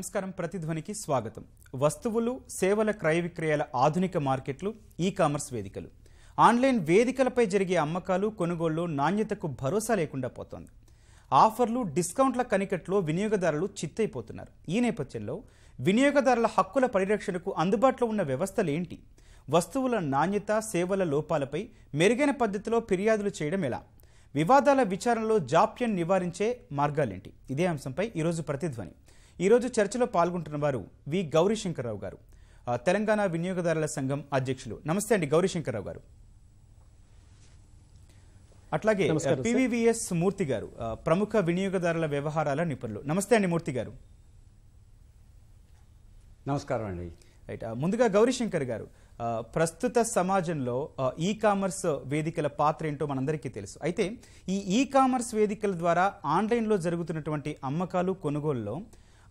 నమస్కారం ప్రతిధ్వనికి స్వాగతం వస్తువులు సేవల క్రయ విక్రయాల ఆధునిక మార్కెట్లు ఈ కామర్స్ వేదికలు ఆన్లైన్ వేదికలపై జరిగే అమ్మకాలు కొనుగోళ్లు నాణ్యతకు భరోసా లేకుండా పోతోంది ఆఫర్లు డిస్కౌంట్ల కనికట్లో వినియోగదారులు చిత్తైపోతున్నారు ఈ నేపథ్యంలో వినియోగదారుల హక్కుల పరిరక్షణకు అందుబాటులో ఉన్న వ్యవస్థలు ఏంటి వస్తువుల నాణ్యత సేవల లోపాలపై మెరుగైన పద్ధతిలో ఫిర్యాదులు చేయడం ఎలా వివాదాల విచారణలో జాప్యం నివారించే మార్గాలేంటి ఇదే అంశంపై ఈరోజు ప్రతిధ్వని ఈరోజు చర్చలో పాల్గొంటున్న వారు వి గౌరీశంకర్రావు గారు తెలంగాణ వినియోగదారుల సంఘం అధ్యక్షులు నమస్తే అండి గౌరీశంకర్రావు గారు అట్లాగే పివివిఎస్ మూర్తి గారు ప్రముఖ వినియోగదారుల వ్యవహారాల నిపుణులు నమస్తే అండి మూర్తి గారు నమస్కారం అండి రైట్ ముందుగా గౌరీశంకర్ గారు ప్రస్తుత సమాజంలో ఈ కామర్స్ వేదికల పాత్ర ఏంటో మనందరికీ తెలుసు అయితే ఈ ఈ కామర్స్ వేదికల ద్వారా ఆన్లైన్లో జరుగుతున్నటువంటి అమ్మకాలు కొనుగోలులో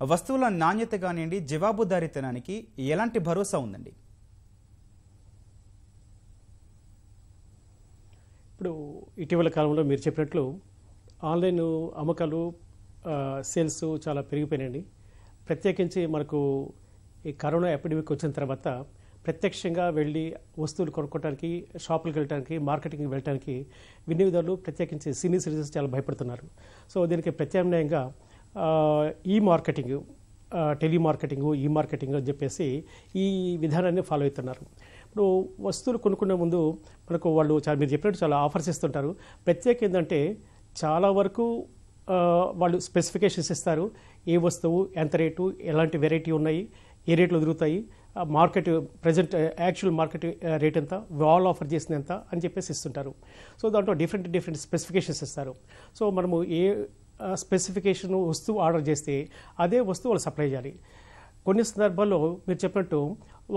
వస్తువుల నాణ్యత కానివ్వండి జవాబుదారీతనానికి ఎలాంటి భరోసా ఉందండి ఇప్పుడు ఇటీవల కాలంలో మీరు చెప్పినట్లు ఆన్లైన్ అమ్మకాలు సేల్స్ చాలా పెరిగిపోయినాయండి ప్రత్యేకించి మనకు ఈ కరోనా ఎపిడమిక్ వచ్చిన తర్వాత ప్రత్యక్షంగా వెళ్ళి వస్తువులు కొనుక్కోవడానికి షాపులకు వెళ్ళడానికి మార్కెటింగ్కి వెళ్ళడానికి వినియోగదారులు ప్రత్యేకించి సీనియర్ సిటిజన్స్ చాలా భయపడుతున్నారు సో దీనికి ప్రత్యామ్నాయంగా ఈ మార్కెటింగ్ టెలిమార్కెటింగ్ ఈ మార్కెటింగ్ అని చెప్పేసి ఈ విధానాన్ని ఫాలో అవుతున్నారు ఇప్పుడు వస్తువులు కొనుక్కునే ముందు మనకు వాళ్ళు చాలా మీరు చెప్పినట్టు చాలా ఆఫర్స్ ఇస్తుంటారు ప్రత్యేక ఏంటంటే చాలా వరకు వాళ్ళు స్పెసిఫికేషన్స్ ఇస్తారు ఏ వస్తువు ఎంత రేటు ఎలాంటి వెరైటీ ఉన్నాయి ఏ రేట్లు దొరుకుతాయి market present actual market rate ఎంత వాల్ ఆఫర్ చేసిన ఎంత అని చెప్పేసి ఇస్తుంటారు సో దాంట్లో డిఫరెంట్ డిఫరెంట్ స్పెసిఫికేషన్స్ ఇస్తారు సో మనము ఏ స్పెసిఫికేషన్ వస్తువు ఆర్డర్ చేస్తే అదే వస్తువు వాళ్ళు సప్లై చేయాలి కొన్ని సందర్భాల్లో మీరు చెప్పినట్టు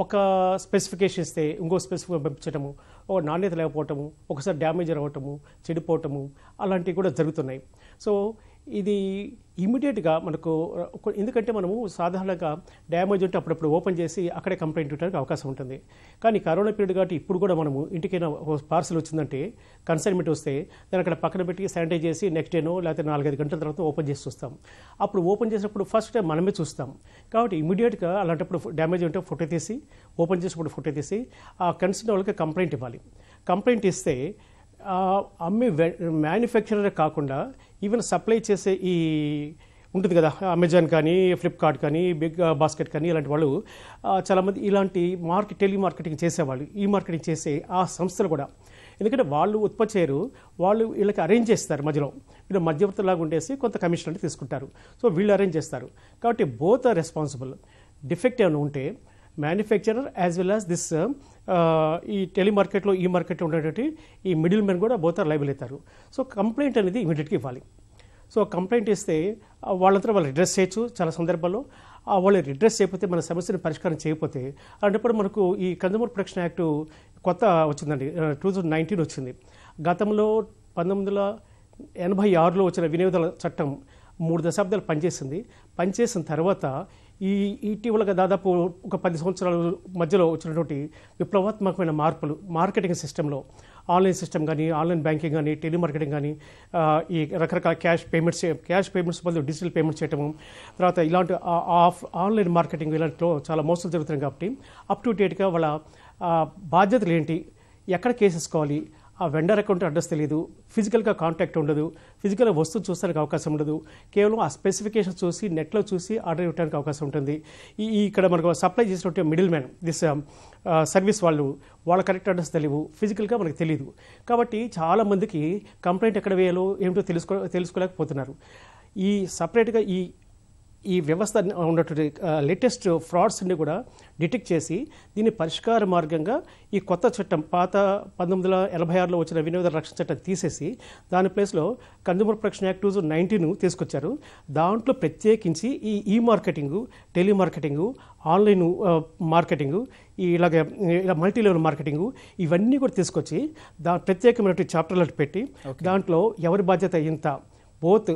ఒక స్పెసిఫికేషన్ ఇస్తే ఇంకో స్పెసిఫిక్ పంపించడము ఒక నాణ్యత లేకపోవటము ఒకసారి డ్యామేజ్ అవ్వటము చెడిపోవటము అలాంటివి కూడా జరుగుతున్నాయి సో ఇది ఇమీడియట్గా మనకు ఎందుకంటే మనము సాధారణంగా డ్యామేజ్ ఉంటే అప్పుడప్పుడు ఓపెన్ చేసి అక్కడే కంప్లైంట్ ఇవ్వడానికి అవకాశం ఉంటుంది కానీ కరోనా పీరియడ్ కాబట్టి ఇప్పుడు కూడా మనము ఇంటికైనా పార్సల్ వచ్చిందంటే కన్సైన్మెంట్ వస్తే దాన్ని అక్కడ పక్కన పెట్టి శానిటైజ్ చేసి నెక్స్ట్ డేనో లేకపోతే నాలుగైదు గంటల తర్వాత ఓపెన్ చేసి చూస్తాం అప్పుడు ఓపెన్ చేసినప్పుడు ఫస్ట్ టైం మనమే చూస్తాం కాబట్టి ఇమీడియట్గా అలాంటప్పుడు డ్యామేజ్ ఉంటే ఫోటో తీసి ఓపెన్ చేసినప్పుడు ఫోటో తీసి ఆ కన్సర్న్ వాళ్ళకి కంప్లైంట్ ఇవ్వాలి కంప్లైంట్ ఇస్తే అమ్మే మ్యానుఫ్యాక్చరర్ కాకుండా ఈవెన్ సప్లై చేసే ఈ ఉంటుంది కదా అమెజాన్ కానీ ఫ్లిప్కార్ట్ కానీ బిగ్ బాస్కెట్ uh, కానీ ఇలాంటి వాళ్ళు చాలామంది ఇలాంటి మార్కెట్ టెలి మార్కెటింగ్ చేసేవాళ్ళు ఈ మార్కెటింగ్ చేసే ఆ సంస్థలు కూడా ఎందుకంటే వాళ్ళు ఉత్పత్తి చేయరు వాళ్ళు వీళ్ళకి అరేంజ్ చేస్తారు మధ్యలో వీళ్ళు మధ్యవర్తిలాగా ఉండేసి కొంత కమిషన్ అంటే తీసుకుంటారు సో వీళ్ళు అరేంజ్ చేస్తారు కాబట్టి బోత్ ఆర్ రెస్పాన్సిబుల్ డిఫెక్ట్ ఏమైనా ఉంటే manufacturer as well as this ఈ టెలిమార్కెట్లో ఈ మార్కెట్లో ఉండేటువంటి ఈ మిడిల్ మెన్ కూడా బోతారు లైబుల్ అవుతారు సో కంప్లైంట్ అనేది ఇమీడియట్గా ఇవ్వాలి సో కంప్లైంట్ ఇస్తే వాళ్ళంతా వాళ్ళు రిడ్రెస్ చేయొచ్చు చాలా సందర్భాల్లో వాళ్ళు రిడ్రెస్ చేయకపోతే మన సమస్యను పరిష్కారం చేయకపోతే అన్నప్పుడు మనకు ఈ కందమూర్ ప్రొటెక్షన్ యాక్ట్ కొత్త వచ్చిందండి టూ థౌజండ్ నైన్టీన్ వచ్చింది గతంలో పంతొమ్మిది వందల ఎనభై ఆరులో వచ్చిన వినియోగదారుల చట్టం మూడు దశాబ్దాలు పనిచేసింది పనిచేసిన తర్వాత ఈ ఇటీవలగా దాదాపు ఒక పది సంవత్సరాల మధ్యలో వచ్చినటువంటి విప్లవాత్మకమైన మార్పులు మార్కెటింగ్ సిస్టంలో ఆన్లైన్ సిస్టమ్ కానీ ఆన్లైన్ బ్యాంకింగ్ కానీ టెలిమార్కెటింగ్ కానీ ఈ రకరకాల క్యాష్ పేమెంట్స్ క్యాష్ పేమెంట్స్ బదులు డిజిటల్ పేమెంట్స్ చేయటము తర్వాత ఇలాంటి ఆఫ్ ఆన్లైన్ మార్కెటింగ్ ఇలాంటిలో చాలా మోసాలు జరుగుతున్నాయి కాబట్టి అప్ టు డేట్గా వాళ్ళ బాధ్యతలు ఏంటి ఎక్కడ వేసుకోవాలి ఆ వెండర్ అకౌంట్ అడ్రస్ తెలియదు ఫిజికల్గా కాంటాక్ట్ ఉండదు ఫిజికల్ వస్తువు చూసడానికి అవకాశం ఉండదు కేవలం ఆ స్పెసిఫికేషన్ చూసి నెట్లో చూసి ఆర్డర్ ఇవ్వడానికి అవకాశం ఉంటుంది ఈ ఇక్కడ మనకు సప్లై చేసినటువంటి మిడిల్ మ్యాన్ దిస్ సర్వీస్ వాళ్ళు వాళ్ళ కరెక్ట్ అడ్రస్ తెలియవు ఫిజికల్గా మనకు తెలియదు కాబట్టి చాలామందికి కంప్లైంట్ ఎక్కడ వేయాలో ఏమిటో తెలుసుకో తెలుసుకోలేకపోతున్నారు ఈ సపరేట్గా ఈ ఈ వ్యవస్థ ఉన్నటువంటి లేటెస్ట్ ఫ్రాడ్స్ని కూడా డిటెక్ట్ చేసి దీన్ని పరిష్కార మార్గంగా ఈ కొత్త చట్టం పాత పంతొమ్మిది వందల ఎనభై ఆరులో వచ్చిన వినియోగ రక్షణ చట్టం తీసేసి దాని ప్లేస్లో consumer protection act two thousand nineteen తీసుకొచ్చారు దాంట్లో ప్రత్యేకించి ఈ ఈ మార్కెటింగు టెలిమార్కెటింగు ఆన్లైన్ మార్కెటింగు ఇలాగే ఇలా మల్టీ లెవెల్ మార్కెటింగు ఇవన్నీ కూడా తీసుకొచ్చి దా ప్రత్యేకమైనటువంటి చాప్టర్లు పెట్టి దాంట్లో ఎవరి బాధ్యత ఇంత బోత్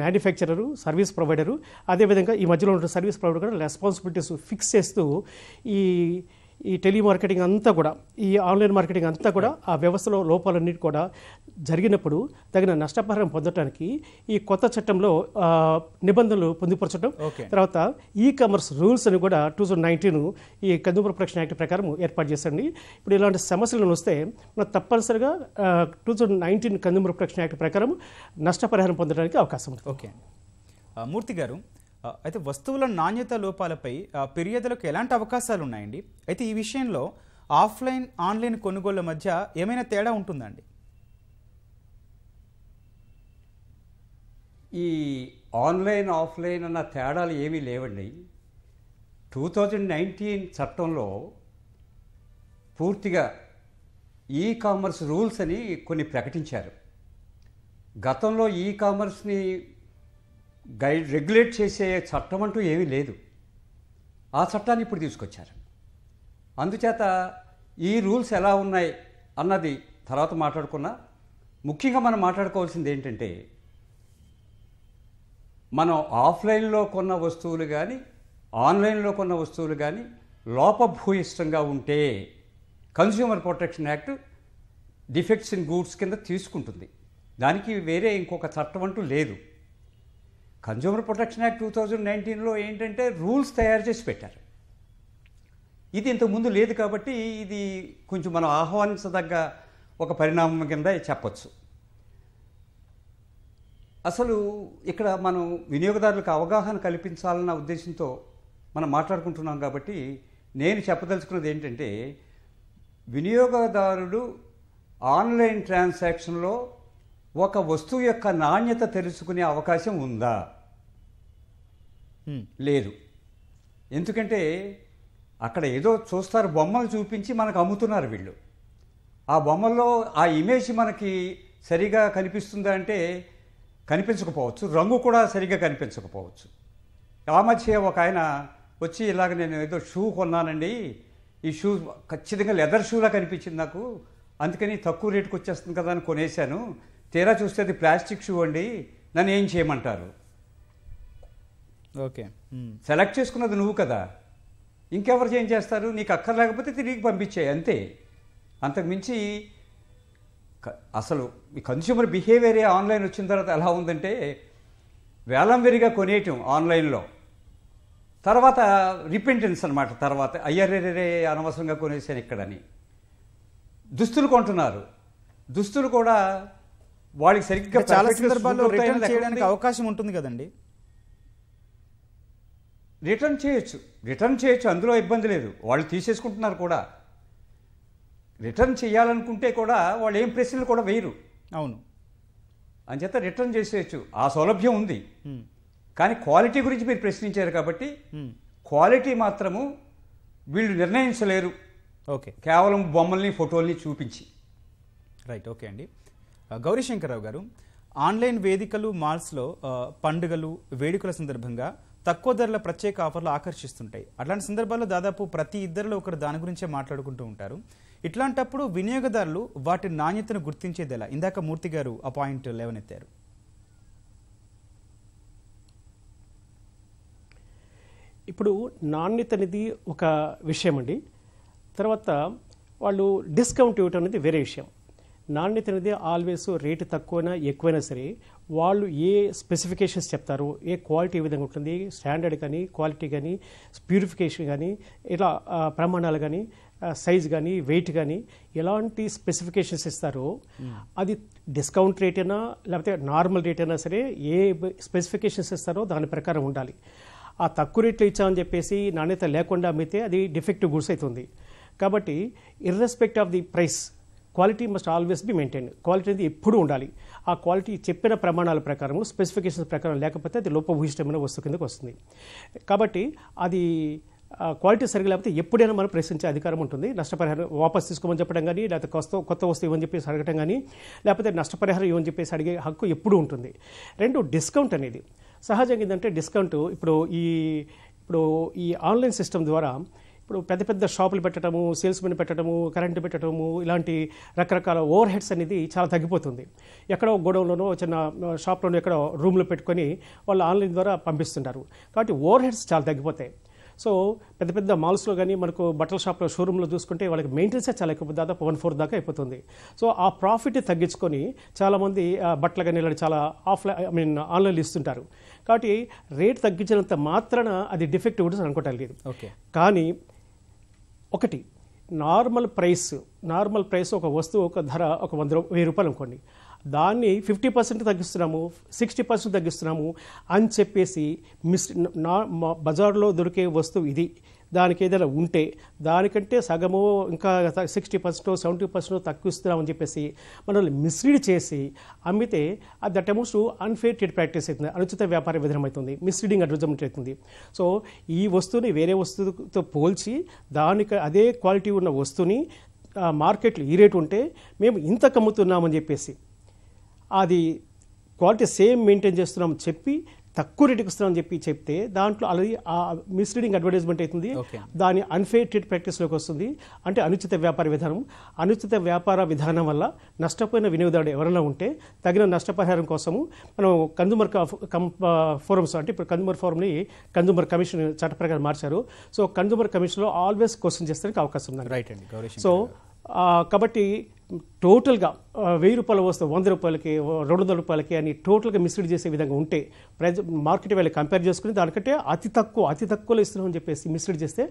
మ్యానుఫ్యాక్చరరు సర్వీస్ ప్రొవైడరు అదేవిధంగా ఈ మధ్యలో ఉన్న సర్వీస్ ప్రొవైడర్ కూడా రెస్పాన్సిబిలిటీస్ ఫిక్స్ చేస్తూ ఈ ఈ టెలిమార్కెటింగ్ అంతా కూడా ఈ ఆన్లైన్ మార్కెటింగ్ అంతా కూడా ఆ వ్యవస్థలో లోపాలన్నిటి కూడా జరిగినప్పుడు తగిన నష్టపరిహారం పొందడానికి ఈ కొత్త చట్టంలో నిబంధనలు పొందుపరచడం తర్వాత ఈ కామర్స్ రూల్స్ అని కూడా టూ థౌజండ్ నైన్టీన్ ఈ కన్జ్యూమర్ ప్రొటెక్షన్ యాక్ట్ ప్రకారం ఏర్పాటు చేసండి ఇప్పుడు ఇలాంటి సమస్యలను వస్తే మనం తప్పనిసరిగా two thousand nineteen consumer protection act ప్రకారం నష్టపరిహారం పొందడానికి అవకాశం ఉంది ఓకే మూర్తి గారు అయితే వస్తువుల నాణ్యత లోపాలపై ఫిర్యాదులకు ఎలాంటి అవకాశాలు ఉన్నాయండి అయితే ఈ విషయంలో ఆఫ్లైన్ ఆన్లైన్ కొనుగోళ్ల మధ్య ఏమైనా తేడా ఉంటుందండి ఈ ఆన్లైన్ ఆఫ్లైన్ అన్న తేడాలు ఏమీ లేవండి టూ థౌజండ్ నైన్టీన్ చట్టంలో పూర్తిగా ఈ కామర్స్ రూల్స్ అని కొన్ని ప్రకటించారు గతంలో ఈ కామర్స్ని గైడ్ రెగ్యులేట్ చేసే చట్టం అంటూ ఏమీ లేదు ఆ చట్టాన్ని ఇప్పుడు తీసుకొచ్చారు అందుచేత ఈ రూల్స్ ఎలా ఉన్నాయి అన్నది తర్వాత మాట్లాడుకున్నా ముఖ్యంగా మనం మాట్లాడుకోవాల్సింది ఏంటంటే మనం ఆఫ్లైన్లో కొన్న వస్తువులు కానీ ఆన్లైన్లో కొన్న వస్తువులు కానీ లోపభూయిష్టంగా ఉంటే consumer protection act defects in goods కింద తీసుకుంటుంది దానికి వేరే ఇంకొక చట్టం అంటూ లేదు consumer protection act two thousand నైన్టీన్లో ఏంటంటే రూల్స్ తయారు చేసి పెట్టారు ఇది ఇంతకుముందు లేదు కాబట్టి ఇది కొంచెం మనం ఆహ్వానించదగ్గ ఒక పరిణామం కింద చెప్పచ్చు అసలు ఇక్కడ మనం వినియోగదారులకు అవగాహన కల్పించాలన్న ఉద్దేశంతో మనం మాట్లాడుకుంటున్నాం కాబట్టి నేను చెప్పదలుచుకున్నది ఏంటంటే వినియోగదారుడు ఆన్లైన్ ట్రాన్సాక్షన్లో ఒక వస్తువు యొక్క నాణ్యత తెలుసుకునే అవకాశం ఉందా లేదు ఎందుకంటే అక్కడ ఏదో చూస్తారు బొమ్మలు చూపించి మనకు అమ్ముతున్నారు వీళ్ళు ఆ బొమ్మల్లో ఆ ఇమేజ్ మనకి సరిగా కనిపిస్తుందా అంటే కనిపించకపోవచ్చు రంగు కూడా సరిగా కనిపించకపోవచ్చు ఆ మధ్య ఒక ఆయన వచ్చి ఇలాగ నేను ఏదో షూ కొన్నానండి ఈ షూ ఖచ్చితంగా లెదర్ షూలా కనిపించింది నాకు అందుకని తక్కువ రేటుకు వచ్చేస్తుంది కదా అని కొనేశాను తీరా చూస్తే అది ప్లాస్టిక్ షూ అండి నన్ను ఏం చేయమంటారు ఓకే సెలెక్ట్ hmm. చేసుకున్నది నువ్వు కదా ఇంకెవరు చేంజ్ చేస్తారు నీకు లేకపోతే తిరిగి పంపించాయి అంతే అంతకుమించి అసలు ఈ కన్స్యూమర్ బిహేవియరే ఆన్లైన్ వచ్చిన తర్వాత ఎలా ఉందంటే వేలం వెరిగా కొనేయటం ఆన్లైన్లో తర్వాత రిపెంటెన్స్ అనమాట తర్వాత అయ్యరేరే అనవసరంగా కొనేసాను ఇక్కడని దుస్తులు కొంటున్నారు దుస్తులు కూడా వాళ్ళకి సరిగ్గా చాలా సందర్భాల్లో చేయడానికి అవకాశం ఉంటుంది కదండి రిటర్న్ చేయొచ్చు రిటర్న్ చేయొచ్చు అందులో ఇబ్బంది లేదు వాళ్ళు తీసేసుకుంటున్నారు కూడా రిటర్న్ చేయాలనుకుంటే కూడా వాళ్ళు ఏం ప్రశ్నలు కూడా వేయరు అవును అంచేత రిటర్న్ చేసేయచ్చు ఆ సౌలభ్యం ఉంది కానీ క్వాలిటీ గురించి మీరు ప్రశ్నించారు కాబట్టి క్వాలిటీ మాత్రము వీళ్ళు నిర్ణయించలేరు ఓకే కేవలం బొమ్మల్ని ఫోటోల్ని చూపించి రైట్ ఓకే అండి గౌరీశంకర్రావు గారు ఆన్లైన్ వేదికలు మాల్స్లో పండుగలు వేడుకల సందర్భంగా తక్కువ ధరల ప్రత్యేక ఆఫర్లు ఆకర్షిస్తుంటాయి అట్లాంటి సందర్భాల్లో దాదాపు ప్రతి ఇద్దరిలో ఒకరు దాని గురించే మాట్లాడుకుంటూ ఉంటారు ఇట్లాంటప్పుడు వినియోగదారులు వాటి నాణ్యతను గుర్తించేది ఎలా ఇందాక మూర్తి గారు ఆ పాయింట్ లేవనెత్తారు ఇప్పుడు నాణ్యత అనేది ఒక విషయం అండి తర్వాత వాళ్ళు డిస్కౌంట్ ఇవ్వటం అనేది వేరే విషయం నాణ్యతనేది ఆల్వేస్ రేటు తక్కువైనా ఎక్కువైనా సరే వాళ్ళు ఏ స్పెసిఫికేషన్స్ చెప్తారో ఏ క్వాలిటీ ఏ విధంగా ఉంటుంది స్టాండర్డ్ కానీ క్వాలిటీ కానీ ప్యూరిఫికేషన్ కానీ ఇట్లా ప్రమాణాలు కానీ సైజ్ కానీ వెయిట్ కానీ ఎలాంటి స్పెసిఫికేషన్స్ ఇస్తారో hmm. అది డిస్కౌంట్ రేట్ అయినా లేకపోతే నార్మల్ రేట్ అయినా సరే ఏ స్పెసిఫికేషన్స్ ఇస్తారో దాని ప్రకారం ఉండాలి ఆ తక్కువ రేట్లు ఇచ్చామని చెప్పేసి నాణ్యత లేకుండా అమ్మితే అది డిఫెక్టివ్ గుడ్స్ అవుతుంది కాబట్టి irrespective of the price quality must always be maintain quality అనేది ఎప్పుడూ ఉండాలి ఆ క్వాలిటీ చెప్పిన ప్రమాణాల ప్రకారం స్పెసిఫికేషన్స్ ప్రకారం లేకపోతే అది లోపభూయిష్టమైన వస్తువు కిందకు వస్తుంది కాబట్టి అది క్వాలిటీ సరిగా లేకపోతే ఎప్పుడైనా మనం ప్రశ్నించే అధికారం ఉంటుంది నష్టపరిహారం వాపస్ తీసుకోమని చెప్పడం కానీ లేకపోతే కొత్త కొత్త వస్తువు ఇవ్వని చెప్పేసి అడగటం కానీ లేకపోతే నష్టపరిహారం ఇవ్వని చెప్పేసి అడిగే హక్కు ఎప్పుడు ఉంటుంది రెండు డిస్కౌంట్ అనేది సహజంగా ఏంటంటే డిస్కౌంట్ ఇప్పుడు ఈ ఇప్పుడు ఈ ఆన్లైన్ సిస్టమ్ ద్వారా ఇప్పుడు పెద్ద పెద్ద షాపులు పెట్టడము సేల్స్మెన్ పెట్టడము కరెంటు పెట్టడము ఇలాంటి రకరకాల ఓవర్ హెడ్స్ అనేది చాలా తగ్గిపోతుంది ఎక్కడో గోడౌన్లోనో చిన్న షాప్లోనో ఎక్కడో రూమ్లో పెట్టుకొని వాళ్ళు ఆన్లైన్ ద్వారా పంపిస్తుంటారు కాబట్టి ఓవర్ హెడ్స్ చాలా తగ్గిపోతాయి సో పెద్ద పెద్ద మాల్స్లో కానీ మనకు బట్టల షాప్లో షోరూంలో చూసుకుంటే వాళ్ళకి మెయింటెనెన్సే చాలా ఎక్కువ దాదాపు వన్ ఫోర్ దాకా అయిపోతుంది సో ఆ ప్రాఫిట్ తగ్గించుకొని చాలామంది బట్టలు కానీ ఇలాంటి చాలా ఆఫ్లైన్ ఐ మీన్ ఆన్లైన్లో ఇస్తుంటారు కాబట్టి రేట్ తగ్గించినంత మాత్రాన అది డిఫెక్ట్ కూడా అనుకోవటం లేదు ఓకే కానీ ఒకటి నార్మల్ ప్రైస్ నార్మల్ ప్రైస్ ఒక వస్తువు ఒక ధర ఒక వంద వెయ్యి రూపాయలు అనుకోండి దాన్ని ఫిఫ్టీ పర్సెంట్ తగ్గిస్తున్నాము సిక్స్టీ పర్సెంట్ తగ్గిస్తున్నాము అని చెప్పేసి మిస్ నా బజార్లో దొరికే వస్తువు ఇది దానికి ఏదైనా ఉంటే దానికంటే సగము ఇంకా సిక్స్టీ పర్సెంట్ సెవెంటీ పర్సెంట్ తక్కువ ఇస్తున్నామని చెప్పేసి మనల్ని మిస్లీడ్ చేసి అమ్మితే that amounts unfair trade practice అవుతుంది అనుచిత వ్యాపార విధానం అవుతుంది మిస్లీడింగ్ అడ్వర్టైజ్మెంట్ అవుతుంది సో ఈ వస్తువుని వేరే వస్తువుతో పోల్చి దానికి అదే క్వాలిటీ ఉన్న వస్తువుని మార్కెట్లో ఈ రేటు ఉంటే మేము ఇంత కమ్ముతున్నామని చెప్పేసి అది క్వాలిటీ సేమ్ మెయింటైన్ చేస్తున్నాం చెప్పి తక్కువ రేటుకి అని చెప్పి చెప్తే దాంట్లో అలాగే ఆ మిస్లీడింగ్ అడ్వర్టైజ్మెంట్ అవుతుంది దాని అన్ఫేర్ ట్రేడ్ ప్రాక్టీస్లోకి వస్తుంది అంటే అనుచిత వ్యాపార విధానం అనుచిత వ్యాపార విధానం వల్ల నష్టపోయిన వినియోగదారుడు ఎవరైనా ఉంటే తగిన నష్టపరిహారం కోసము మనం కన్జ్యూమర్ ఫోరమ్స్ అంటే ఇప్పుడు కందుమర్ ఫోరంని కందుమర్ కమిషన్ చట్ట ప్రకారం మార్చారు సో కందుమర్ కమిషన్లో ఆల్వేస్ క్వశ్చన్ చేస్తానికి అవకాశం ఉంది రైట్ అండి సో కాబట్టి టోటల్గా వెయ్యి రూపాయలు వస్తే వంద రూపాయలకి రెండు వందల రూపాయలకి అని టోటల్గా మిస్లీడ్ చేసే విధంగా ఉంటే ప్రైజ్ మార్కెట్ వేళ కంపేర్ చేసుకుని దానికంటే అతి తక్కువ అతి తక్కువలో ఇస్తున్నామని చెప్పేసి మిస్లీడ్ చేస్తే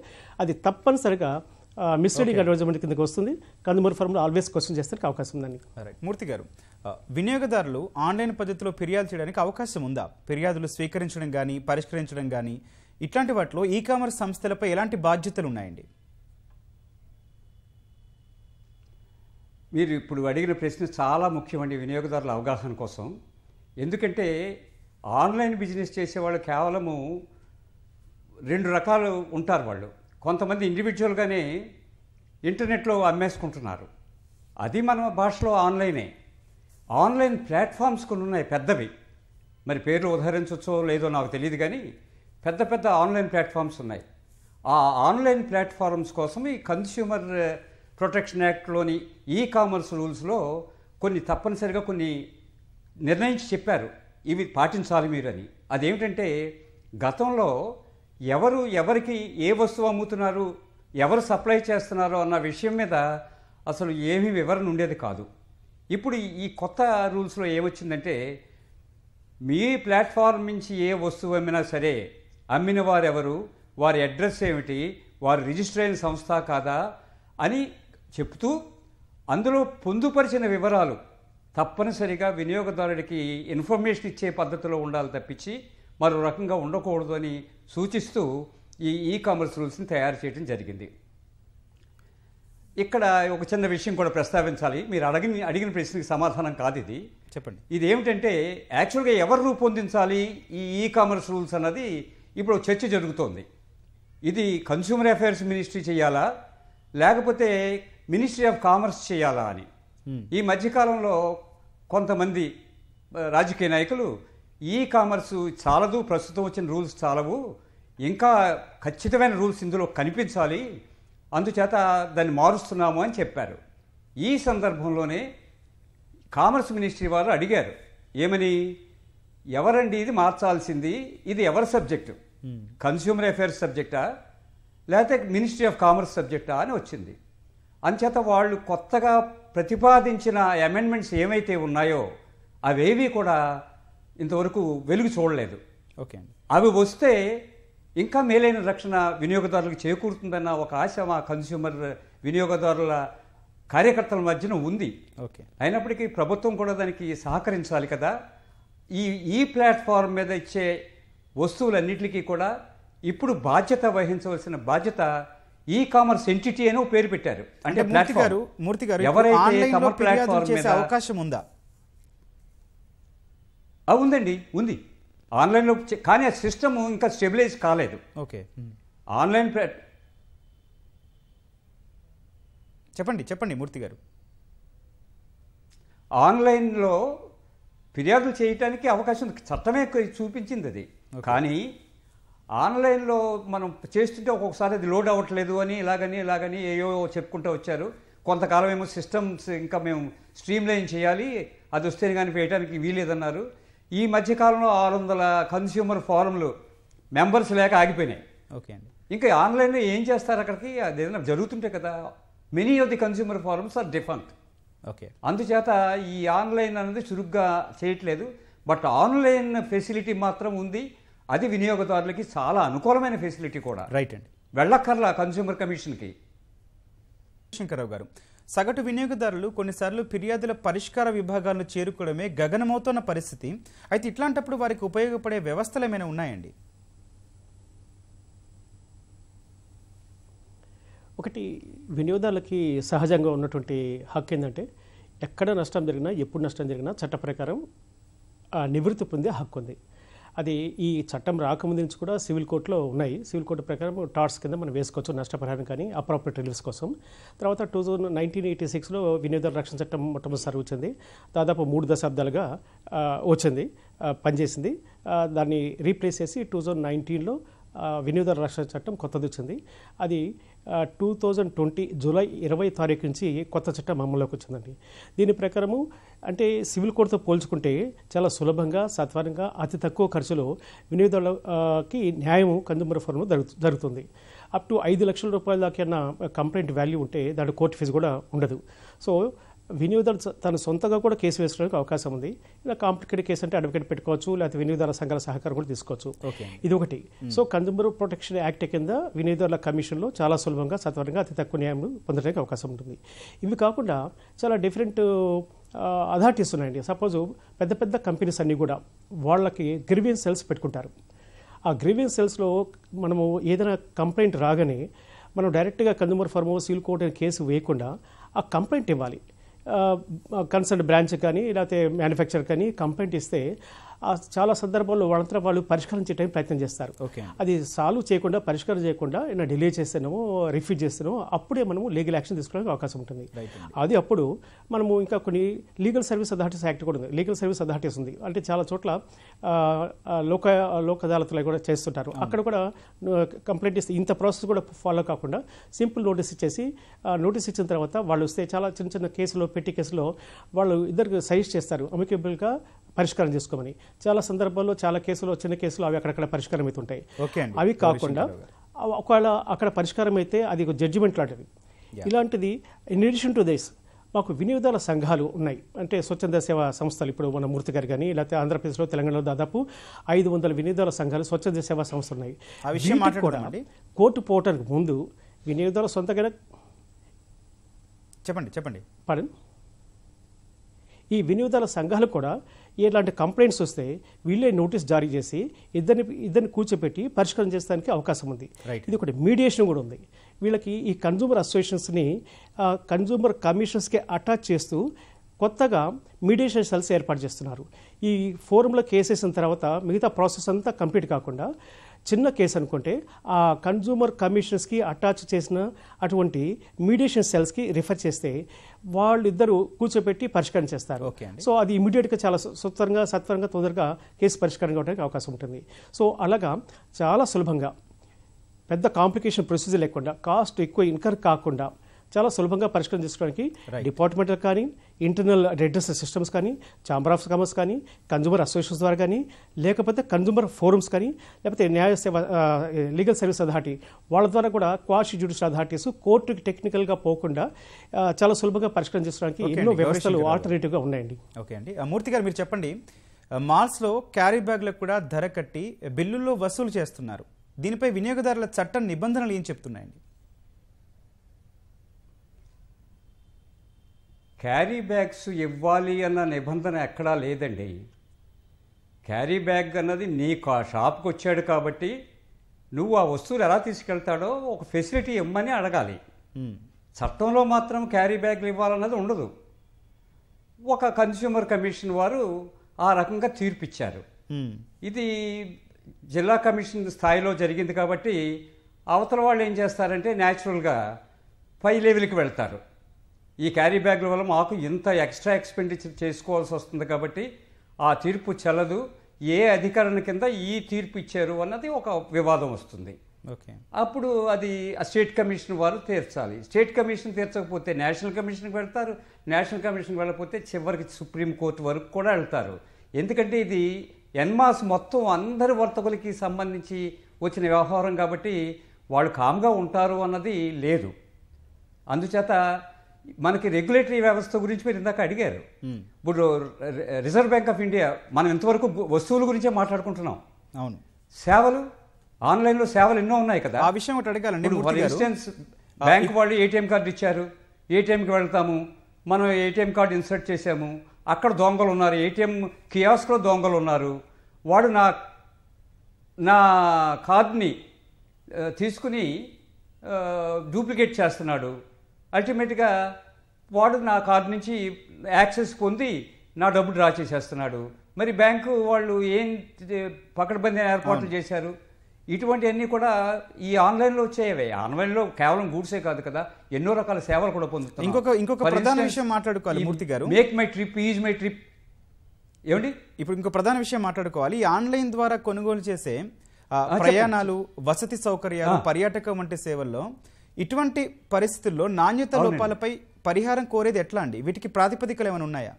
అది తప్పనిసరిగా మిస్లీడింగ్ అడ్వర్టైజ్మెంట్ కిందకి వస్తుంది కందుమూరి ఫార్మ్లో ఆల్వేస్ క్వశ్చన్ చేస్తానికి అవకాశం ఉందండి మూర్తి గారు వినియోగదారులు ఆన్లైన్ పద్ధతిలో ఫిర్యాదు చేయడానికి అవకాశం ఉందా ఫిర్యాదులు స్వీకరించడం కానీ పరిష్కరించడం కానీ ఇట్లాంటి వాటిలో ఈ కామర్స్ సంస్థలపై ఎలాంటి బాధ్యతలు ఉన్నాయండి మీరు ఇప్పుడు అడిగిన ప్రశ్న చాలా ముఖ్యమండి వినియోగదారుల అవగాహన కోసం ఎందుకంటే ఆన్లైన్ బిజినెస్ చేసేవాళ్ళు కేవలము రెండు రకాలు ఉంటారు వాళ్ళు కొంతమంది ఇండివిజువల్గానే ఇంటర్నెట్లో అమ్మేసుకుంటున్నారు అది మన భాషలో ఆన్లైనే ఆన్లైన్ ప్లాట్ఫామ్స్ కొన్ని ఉన్నాయి పెద్దవి మరి పేర్లు ఉదహరించవచ్చో లేదో నాకు తెలియదు కానీ పెద్ద పెద్ద ఆన్లైన్ ప్లాట్ఫామ్స్ ఉన్నాయి ఆ ఆన్లైన్ ప్లాట్ఫామ్స్ కోసం ఈ కన్స్యూమర్ ప్రొటెక్షన్ యాక్ట్లోని ఈ కామర్స్ రూల్స్లో కొన్ని తప్పనిసరిగా కొన్ని నిర్ణయించి చెప్పారు ఇవి పాటించాలి మీరు అని అదేమిటంటే గతంలో ఎవరు ఎవరికి ఏ వస్తువు అమ్ముతున్నారు ఎవరు సప్లై చేస్తున్నారు అన్న విషయం మీద అసలు ఏమీ వివరణ ఉండేది కాదు ఇప్పుడు ఈ కొత్త రూల్స్లో ఏమొచ్చిందంటే మీ ప్లాట్ఫామ్ నుంచి ఏ వస్తువు అమ్మినా సరే అమ్మిన వారెవరు వారి అడ్రస్ ఏమిటి వారు రిజిస్టర్ అయిన సంస్థ కాదా అని చెప్తూ అందులో పొందుపరిచిన వివరాలు తప్పనిసరిగా వినియోగదారుడికి ఇన్ఫర్మేషన్ ఇచ్చే పద్ధతిలో ఉండాలి తప్పించి మరో రకంగా ఉండకూడదు అని సూచిస్తూ ఈ ఈ కామర్స్ రూల్స్ని తయారు చేయడం జరిగింది ఇక్కడ ఒక చిన్న విషయం కూడా ప్రస్తావించాలి మీరు అడిగిన అడిగిన ప్రశ్నకి సమాధానం కాదు ఇది చెప్పండి ఇది ఏమిటంటే యాక్చువల్గా ఎవరు రూపొందించాలి ఈ ఈ కామర్స్ రూల్స్ అన్నది ఇప్పుడు చర్చ జరుగుతోంది ఇది కన్సూమర్ అఫైర్స్ మినిస్ట్రీ చేయాలా లేకపోతే మినిస్ట్రీ ఆఫ్ కామర్స్ చేయాలా అని hmm. ఈ మధ్యకాలంలో కొంతమంది రాజకీయ నాయకులు ఈ కామర్స్ చాలదు ప్రస్తుతం వచ్చిన రూల్స్ చాలవు ఇంకా ఖచ్చితమైన రూల్స్ ఇందులో కనిపించాలి అందుచేత దాన్ని మారుస్తున్నాము అని చెప్పారు ఈ సందర్భంలోనే కామర్స్ మినిస్ట్రీ వారు అడిగారు ఏమని ఎవరండి ఇది మార్చాల్సింది ఇది ఎవరి సబ్జెక్టు hmm. కన్స్యూమర్ అఫేర్స్ సబ్జెక్టా లేకపోతే మినిస్ట్రీ ఆఫ్ కామర్స్ సబ్జెక్టా అని వచ్చింది అంచేత వాళ్ళు కొత్తగా ప్రతిపాదించిన అమెండ్మెంట్స్ ఏమైతే ఉన్నాయో అవేవి కూడా ఇంతవరకు వెలుగు చూడలేదు ఓకే అవి వస్తే ఇంకా మేలైన రక్షణ వినియోగదారులకు చేకూరుతుందన్న ఒక ఆశ మా కన్స్యూమర్ వినియోగదారుల కార్యకర్తల మధ్యన ఉంది ఓకే అయినప్పటికీ ప్రభుత్వం కూడా దానికి సహకరించాలి కదా ఈ ఈ ప్లాట్ఫామ్ మీద ఇచ్చే వస్తువులన్నింటికీ కూడా ఇప్పుడు బాధ్యత వహించవలసిన బాధ్యత ఈ కామర్స్ ఎంటిటీ అని పేరు పెట్టారు అంటే మూర్తి గారు గారు ఎవరైతే అవకాశం ఉందా ఉందండి ఉంది ఆన్లైన్లో కానీ ఆ సిస్టమ్ ఇంకా స్టెబిలైజ్ కాలేదు ఓకే ఆన్లైన్ చెప్పండి చెప్పండి మూర్తి గారు ఆన్లైన్లో ఫిర్యాదులు చేయటానికి అవకాశం చట్టమే చూపించింది అది కానీ ఆన్లైన్లో మనం చేస్తుంటే ఒక్కొక్కసారి అది లోడ్ అవ్వట్లేదు అని ఇలాగని ఇలాగని ఏయో చెప్పుకుంటూ వచ్చారు కొంతకాలం ఏమో సిస్టమ్స్ ఇంకా మేము స్ట్రీమ్లైన్ చేయాలి అది వస్తేనే కానీ వేయడానికి వీలేదన్నారు ఈ మధ్యకాలంలో ఆరు వందల కన్స్యూమర్ ఫోరంలు మెంబర్స్ లేక ఆగిపోయినాయి ఓకే అండి ఇంకా ఆన్లైన్లో ఏం చేస్తారు అక్కడికి అది ఏదైనా జరుగుతుంటే కదా many of the consumer forums are defunct okay అందుచేత ఈ ఆన్లైన్ అనేది చురుగ్గా చేయట్లేదు బట్ ఆన్లైన్ ఫెసిలిటీ మాత్రం ఉంది అది వినియోగదారులకి చాలా అనుకూలమైన ఫెసిలిటీ కూడా రైట్ అండి వెళ్ళక్కర్లా కన్స్యూమర్ కమిషన్కి శంకరరావు గారు సగటు వినియోగదారులు కొన్నిసార్లు ఫిర్యాదుల పరిష్కార విభాగాలను చేరుకోవడమే గగనమవుతున్న పరిస్థితి అయితే ఇట్లాంటప్పుడు వారికి ఉపయోగపడే వ్యవస్థలు ఏమైనా ఉన్నాయండి ఒకటి వినియోగదారులకి సహజంగా ఉన్నటువంటి హక్కు ఏంటంటే ఎక్కడ నష్టం జరిగినా ఎప్పుడు నష్టం జరిగినా చట్ట ప్రకారం నివృత్తి పొందే హక్కు ఉంది అది ఈ చట్టం రాకముందు నుంచి కూడా సివిల్ కోర్టులో ఉన్నాయి సివిల్ కోర్టు ప్రకారం టార్స్ కింద మనం వేసుకోవచ్చు నష్టపరిహారం కానీ అప్రాపర్టీ రిలీఫ్స్ కోసం తర్వాత టూ థౌజండ్ నైన్టీన్ ఎయిటీ సిక్స్లో వినియోగదారు రక్షణ చట్టం మొట్టమొదటిసారి వచ్చింది దాదాపు మూడు దశాబ్దాలుగా వచ్చింది పనిచేసింది దాన్ని రీప్లేస్ చేసి టూ థౌజండ్ నైన్టీన్లో వినియోగదారు రక్షణ చట్టం కొత్తది వచ్చింది అది టూ థౌజండ్ ట్వంటీ జూలై ఇరవై తారీఖు నుంచి కొత్త చట్టం అమల్లోకి వచ్చిందండి దీని ప్రకారము అంటే సివిల్ కోర్టుతో పోల్చుకుంటే చాలా సులభంగా సత్వరంగా అతి తక్కువ ఖర్చులో వినియోగదారులకి న్యాయం కన్జ్యూమర్ ఫోరంలో జరుగుతుంది అప్ టు ఐదు లక్షల రూపాయల దాకా కంప్లైంట్ వాల్యూ ఉంటే దాని కోర్టు ఫీజు కూడా ఉండదు సో వినియోగదారు తన సొంతంగా కూడా కేసు వేసుకోవడానికి అవకాశం ఉంది ఇలా కాంప్లికేటెడ్ కేసు అంటే అడ్వకేట్ పెట్టుకోవచ్చు లేకపోతే వినియోగదారుల సంఘాల సహకారం కూడా తీసుకోవచ్చు ఇది ఒకటి సో కన్జ్యూమర్ ప్రొటెక్షన్ యాక్ట్ కింద వినియోగదారుల కమిషన్లో చాలా సులభంగా సత్వరంగా అతి తక్కువ న్యాయం పొందడానికి అవకాశం ఉంటుంది ఇవి కాకుండా చాలా డిఫరెంట్ అథారిటీస్ ఉన్నాయండి సపోజ్ పెద్ద పెద్ద కంపెనీస్ అన్నీ కూడా వాళ్ళకి గ్రివియన్ సెల్స్ పెట్టుకుంటారు ఆ గ్రివియన్ సెల్స్లో మనము ఏదైనా కంప్లైంట్ రాగానే మనం డైరెక్ట్గా కన్జ్యూమర్ ఫర్మో సీల్ కోర్ట్ కేసు వేయకుండా ఆ కంప్లైంట్ ఇవ్వాలి కన్సర్న్ బ్రాంచ్ కానీ లేకపోతే మ్యానుఫ్యాక్చర్ కానీ కంప్లైంట్ ఇస్తే చాలా సందర్భాల్లో వాళ్ళంతా వాళ్ళు చేయడానికి ప్రయత్నం చేస్తారు అది సాల్వ్ చేయకుండా పరిష్కారం చేయకుండా ఏమైనా డిలే చేస్తాము రిఫ్యూజ్ చేస్తాము అప్పుడే మనము లీగల్ యాక్షన్ తీసుకోవడానికి అవకాశం ఉంటుంది అది అప్పుడు మనము ఇంకా కొన్ని లీగల్ సర్వీస్ అథారిటీస్ యాక్ట్ కూడా ఉంది లీగల్ సర్వీస్ అథారిటీస్ ఉంది అంటే చాలా చోట్ల లోక లోక అదాలత్లో కూడా చేస్తుంటారు అక్కడ కూడా కంప్లైంట్ ఇస్తే ఇంత ప్రాసెస్ కూడా ఫాలో కాకుండా సింపుల్ నోటీస్ ఇచ్చేసి నోటీస్ ఇచ్చిన తర్వాత వాళ్ళు వస్తే చాలా చిన్న చిన్న కేసులో పెట్టి కేసులో వాళ్ళు ఇద్దరు సజెస్ట్ చేస్తారు అమికేబుల్గా పరిష్కారం చేసుకోమని చాలా సందర్భాల్లో చాలా కేసులు చిన్న కేసులు అవి అక్కడక్కడ పరిష్కారం ఉంటాయి అవి కాకుండా ఒకవేళ అక్కడ పరిష్కారం అయితే అది ఒక జడ్జిమెంట్ లాంటిది ఇలాంటిది ఇన్ అడిషన్ టు దిస్ మాకు వినియోగదారుల సంఘాలు ఉన్నాయి అంటే స్వచ్ఛంద సేవా సంస్థలు ఇప్పుడు మన మూర్తి గారు కానీ లేకపోతే ఆంధ్రప్రదేశ్లో తెలంగాణలో దాదాపు ఐదు వందల వినియోగదారుల సంఘాలు స్వచ్ఛంద సేవా సంస్థలు ఉన్నాయి కోర్టు పోవటానికి ముందు వినియోగదారుల సొంతగా చెప్పండి చెప్పండి పడన్ ఈ వినియోగదారుల సంఘాలు కూడా ఇలాంటి కంప్లైంట్స్ వస్తే వీళ్ళే నోటీస్ జారీ చేసి ఇద్దరిని ఇద్దరిని కూర్చోపెట్టి పరిష్కారం చేస్తానికి అవకాశం ఉంది ఇది ఒకటి మీడియేషన్ కూడా ఉంది వీళ్ళకి ఈ కన్జ్యూమర్ అసోసియేషన్స్ని కన్జ్యూమర్ కమిషన్స్కి అటాచ్ చేస్తూ కొత్తగా మీడియేషన్ సెల్స్ ఏర్పాటు చేస్తున్నారు ఈ ఫోరంలో కేసేసిన తర్వాత మిగతా ప్రాసెస్ అంతా కంప్లీట్ కాకుండా చిన్న కేసు అనుకుంటే ఆ కన్జ్యూమర్ కమిషన్స్కి అటాచ్ చేసిన అటువంటి మీడియేషన్ సెల్స్కి రిఫర్ చేస్తే వాళ్ళిద్దరూ కూర్చోబెట్టి పరిష్కారం చేస్తారు సో అది ఇమీడియట్గా చాలా సుత్వరంగా సత్వరంగా తొందరగా కేసు పరిష్కారం కావడానికి అవకాశం ఉంటుంది సో అలాగా చాలా సులభంగా పెద్ద కాంప్లికేషన్ ప్రొసీజర్ లేకుండా కాస్ట్ ఎక్కువ ఇన్కర్ కాకుండా చాలా సులభంగా పరిష్కారం తీసుకోవడానికి డిపార్ట్మెంటల్ కానీ ఇంటర్నల్ రెడ్రస్ సిస్టమ్స్ కానీ ఛాంబర్ ఆఫ్ కామర్స్ కానీ కన్జూమర్ అసోసియేషన్స్ ద్వారా కానీ లేకపోతే కన్జూమర్ ఫోరమ్స్ కానీ లేకపోతే న్యాయ సేవ లీగల్ సర్వీస్ అథారిటీ వాళ్ళ ద్వారా కూడా క్వాషి జ్యుడిషియల్ అథారిటీస్ కోర్టుకి టెక్నికల్గా పోకుండా చాలా సులభంగా పరిష్కారం చేసుకోవడానికి ఎన్నో వ్యవస్థలు ఆల్టర్నేటివ్గా ఉన్నాయండి ఓకే అండి మూర్తి గారు మీరు చెప్పండి మాల్స్లో క్యారీ బ్యాగ్లకు కూడా ధర కట్టి బిల్లుల్లో వసూలు చేస్తున్నారు దీనిపై వినియోగదారుల చట్ట నిబంధనలు ఏం చెప్తున్నాయండి క్యారీ బ్యాగ్స్ ఇవ్వాలి అన్న నిబంధన ఎక్కడా లేదండి క్యారీ బ్యాగ్ అన్నది నీకు ఆ షాప్కి వచ్చాడు కాబట్టి నువ్వు ఆ వస్తువులు ఎలా తీసుకెళ్తాడో ఒక ఫెసిలిటీ ఇమ్మని అడగాలి చట్టంలో మాత్రం క్యారీ బ్యాగ్లు ఇవ్వాలన్నది ఉండదు ఒక కన్స్యూమర్ కమిషన్ వారు ఆ రకంగా తీర్పిచ్చారు ఇది జిల్లా కమిషన్ స్థాయిలో జరిగింది కాబట్టి అవతల వాళ్ళు ఏం చేస్తారంటే న్యాచురల్గా పై లెవెల్కి వెళ్తారు ఈ క్యారీ బ్యాగ్ల వల్ల మాకు ఇంత ఎక్స్ట్రా ఎక్స్పెండిచర్ చేసుకోవాల్సి వస్తుంది కాబట్టి ఆ తీర్పు చెల్లదు ఏ అధికరణ కింద ఈ తీర్పు ఇచ్చారు అన్నది ఒక వివాదం వస్తుంది ఓకే అప్పుడు అది ఆ స్టేట్ కమిషన్ వారు తీర్చాలి స్టేట్ కమిషన్ తీర్చకపోతే నేషనల్ కమిషన్కి వెళ్తారు నేషనల్ కమిషన్కి వెళ్ళకపోతే చివరికి సుప్రీంకోర్టు వరకు కూడా వెళ్తారు ఎందుకంటే ఇది ఎన్మాస్ మొత్తం అందరి వర్తకులకి సంబంధించి వచ్చిన వ్యవహారం కాబట్టి వాళ్ళు కామ్గా ఉంటారు అన్నది లేదు అందుచేత మనకి రెగ్యులేటరీ వ్యవస్థ గురించి మీరు ఇందాక అడిగారు ఇప్పుడు రిజర్వ్ బ్యాంక్ ఆఫ్ ఇండియా మనం ఇంతవరకు వస్తువుల గురించే మాట్లాడుకుంటున్నాం అవును సేవలు ఆన్లైన్లో సేవలు ఎన్నో ఉన్నాయి కదా ఆ విషయం ఒకటి అడగాలండి ఫర్ ఇన్స్టెన్స్ బ్యాంక్ వాళ్ళు ఏటీఎం కార్డు ఇచ్చారు ఏటీఎంకి వెళ్తాము మనం ఏటీఎం కార్డు ఇన్సర్ట్ చేసాము అక్కడ దొంగలు ఉన్నారు ఏటీఎం కియాస్క్లో దొంగలు ఉన్నారు వాడు నా నా కార్డుని తీసుకుని డూప్లికేట్ చేస్తున్నాడు అల్టిమేట్గా వాడు నా కార్డు నుంచి యాక్సెస్ పొంది నా డబ్బు డ్రా చేసేస్తున్నాడు మరి బ్యాంకు వాళ్ళు ఏం పకడ్బందీ ఏర్పాట్లు చేశారు ఇటువంటివన్నీ కూడా ఈ ఆన్లైన్లో వచ్చేవి ఆన్లైన్లో కేవలం గూడ్సే కాదు కదా ఎన్నో రకాల సేవలు కూడా పొందుతాయి ఇంకొక ఇంకొక ప్రధాన విషయం మాట్లాడుకోవాలి Murthy garu MakeMyTrip is my trip ఏమండి ఇప్పుడు ఇంకో ప్రధాన విషయం మాట్లాడుకోవాలి ఆన్లైన్ ద్వారా కొనుగోలు చేసే ప్రయాణాలు వసతి సౌకర్యాలు పర్యాటకం వంటి సేవల్లో ఇటువంటి పరిస్థితుల్లో నాణ్యత లోపాలపై పరిహారం కోరేది ఎట్లా అండి వీటికి ప్రాతిపదికలు ఏమైనా ఉన్నాయా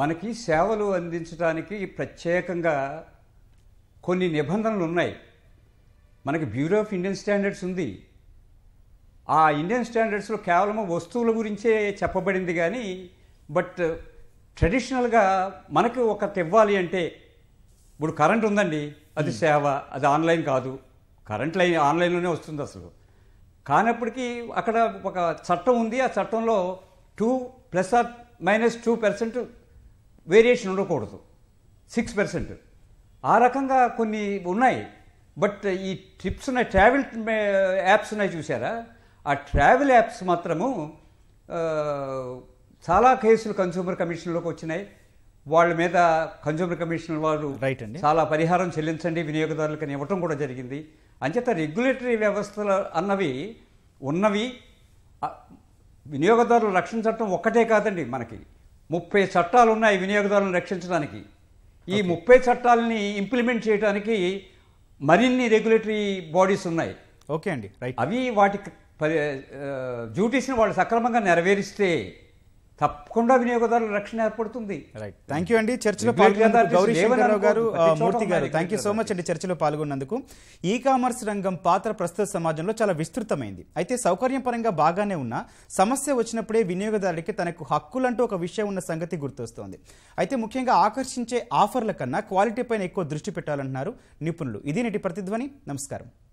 మనకి సేవలు అందించడానికి ప్రత్యేకంగా కొన్ని నిబంధనలు ఉన్నాయి మనకి బ్యూరో ఆఫ్ ఇండియన్ స్టాండర్డ్స్ ఉంది ఆ ఇండియన్ స్టాండర్డ్స్లో కేవలం వస్తువుల గురించే చెప్పబడింది కానీ బట్ ట్రెడిషనల్గా మనకు ఒకటి ఇవ్వాలి అంటే ఇప్పుడు కరెంట్ ఉందండి అది సేవ అది ఆన్లైన్ కాదు కరెంట్ లైన్ ఆన్లైన్లోనే వస్తుంది అసలు కానప్పటికీ అక్కడ ఒక చట్టం ఉంది ఆ చట్టంలో two plus or minus two percent variation ఉండకూడదు సిక్స్ పర్సెంట్ ఆ రకంగా కొన్ని ఉన్నాయి బట్ ఈ ట్రిప్స్ ఉన్నాయి ట్రావెల్ యాప్స్ ఉన్నాయి చూసారా ఆ ట్రావెల్ యాప్స్ మాత్రము చాలా కేసులు కన్సూమర్ కమిషన్లోకి వచ్చినాయి వాళ్ళ మీద కన్జ్యూమర్ కమిషన్ వారు రైట్ అండి చాలా పరిహారం చెల్లించండి వినియోగదారులకు ఇవ్వటం కూడా జరిగింది అంచేత రెగ్యులేటరీ వ్యవస్థలు అన్నవి ఉన్నవి వినియోగదారులు రక్షించటం ఒక్కటే కాదండి మనకి ముప్పై చట్టాలు ఉన్నాయి వినియోగదారులను రక్షించడానికి ఈ ముప్పై చట్టాలని ఇంప్లిమెంట్ చేయడానికి మరిన్ని రెగ్యులేటరీ బాడీస్ ఉన్నాయి ఓకే అండి అవి వాటి డ్యూటీస్ని వాళ్ళు సక్రమంగా నెరవేరిస్తే తప్పకుండా వినియోగదారుల రక్షణ ఏర్పడుతుంది థ్యాంక్ యూ అండి చర్చలో పాల్గొన్నందుకు గౌరీ శంకరరావు గారు మూర్తి గారు థ్యాంక్ యూ సో మచ్ అండి చర్చలో పాల్గొన్నందుకు ఈ కామర్స్ రంగం పాత్ర ప్రస్తుత సమాజంలో చాలా విస్తృతమైంది అయితే సౌకర్యం పరంగా బాగానే ఉన్న సమస్య వచ్చినప్పుడే వినియోగదారుడికి తనకు హక్కులంటూ ఒక విషయం ఉన్న సంగతి గుర్తొస్తోంది అయితే ముఖ్యంగా ఆకర్షించే ఆఫర్ల కన్నా క్వాలిటీ పైన ఎక్కువ దృష్టి పెట్టాలంటున్నారు నిపుణులు ఇది నేటి ప్రతిధ్వని నమస్కారం